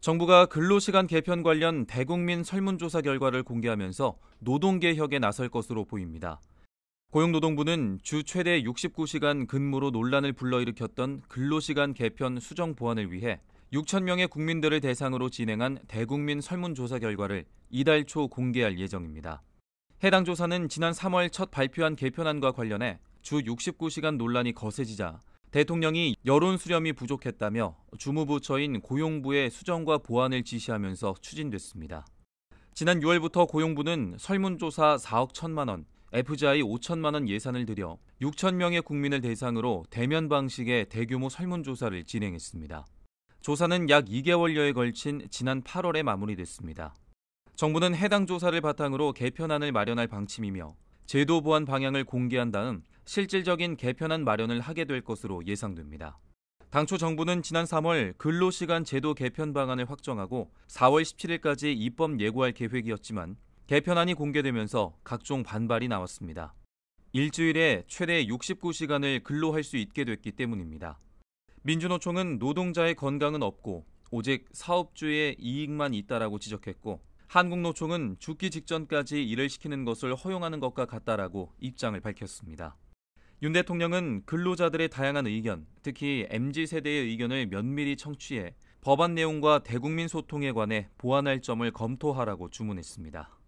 정부가 근로시간 개편 관련 대국민 설문조사 결과를 공개하면서 노동개혁에 나설 것으로 보입니다. 고용노동부는 주 최대 69시간 근무로 논란을 불러일으켰던 근로시간 개편 수정 보완을 위해 6천 명의 국민들을 대상으로 진행한 대국민 설문조사 결과를 이달 초 공개할 예정입니다. 해당 조사는 지난 3월 첫 발표한 개편안과 관련해 주 69시간 논란이 거세지자 대통령이 여론 수렴이 부족했다며 주무부처인 고용부의 수정과 보완을 지시하면서 추진됐습니다. 지난 6월부터 고용부는 설문조사 4억 1천만 원, FGI 5천만 원 예산을 들여 6천 명의 국민을 대상으로 대면 방식의 대규모 설문조사를 진행했습니다. 조사는 약 2개월여에 걸친 지난 8월에 마무리됐습니다. 정부는 해당 조사를 바탕으로 개편안을 마련할 방침이며 제도 보완 방향을 공개한 다음 실질적인 개편안 마련을 하게 될 것으로 예상됩니다. 당초 정부는 지난 3월 근로시간 제도 개편 방안을 확정하고 4월 17일까지 입법 예고할 계획이었지만 개편안이 공개되면서 각종 반발이 나왔습니다. 일주일에 최대 69시간을 근로할 수 있게 됐기 때문입니다. 민주노총은 노동자의 건강은 없고 오직 사업주의 이익만 있다라고 지적했고 한국노총은 죽기 직전까지 일을 시키는 것을 허용하는 것과 같다라고 입장을 밝혔습니다. 윤 대통령은 근로자들의 다양한 의견, 특히 MZ 세대의 의견을 면밀히 청취해 법안 내용과 대국민 소통에 관해 보완할 점을 검토하라고 주문했습니다.